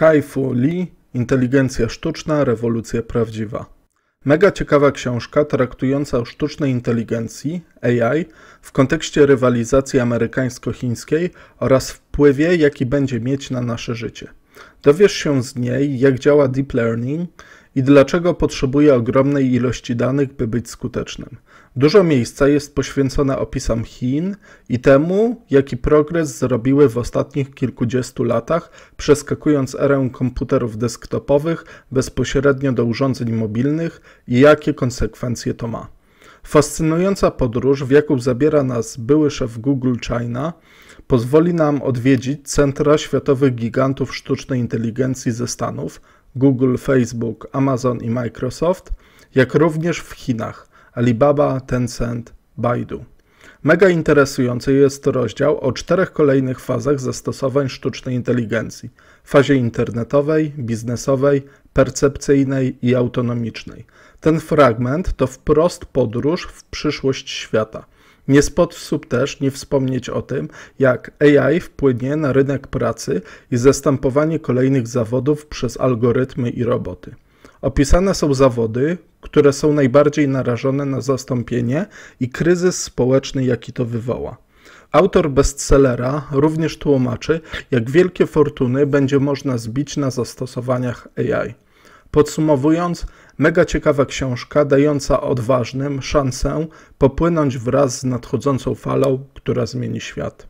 Kai-Fu Lee Inteligencja sztuczna, rewolucja prawdziwa. Mega ciekawa książka traktująca o sztucznej inteligencji AI w kontekście rywalizacji amerykańsko-chińskiej oraz wpływie, jaki będzie mieć na nasze życie. Dowiesz się z niej, jak działa deep learning, i dlaczego potrzebuje ogromnej ilości danych, by być skutecznym. Dużo miejsca jest poświęcone opisom Chin i temu, jaki progres zrobiły w ostatnich kilkudziestu latach, przeskakując erę komputerów desktopowych bezpośrednio do urządzeń mobilnych i jakie konsekwencje to ma. Fascynująca podróż, w jaką zabiera nas były szef Google China, pozwoli nam odwiedzić centra światowych gigantów sztucznej inteligencji ze Stanów, Google, Facebook, Amazon i Microsoft, jak również w Chinach Alibaba, Tencent, Baidu. Mega interesujący jest rozdział o czterech kolejnych fazach zastosowań sztucznej inteligencji: fazie internetowej, biznesowej, percepcyjnej i autonomicznej. Ten fragment to wprost podróż w przyszłość świata. Nie sposób też nie wspomnieć o tym, jak AI wpłynie na rynek pracy i zastępowanie kolejnych zawodów przez algorytmy i roboty. Opisane są zawody, które są najbardziej narażone na zastąpienie i kryzys społeczny, jaki to wywoła. Autor bestsellera również tłumaczy, jak wielkie fortuny będzie można zbić na zastosowaniach AI. Podsumowując, mega ciekawa książka, dająca odważnym szansę popłynąć wraz z nadchodzącą falą, która zmieni świat.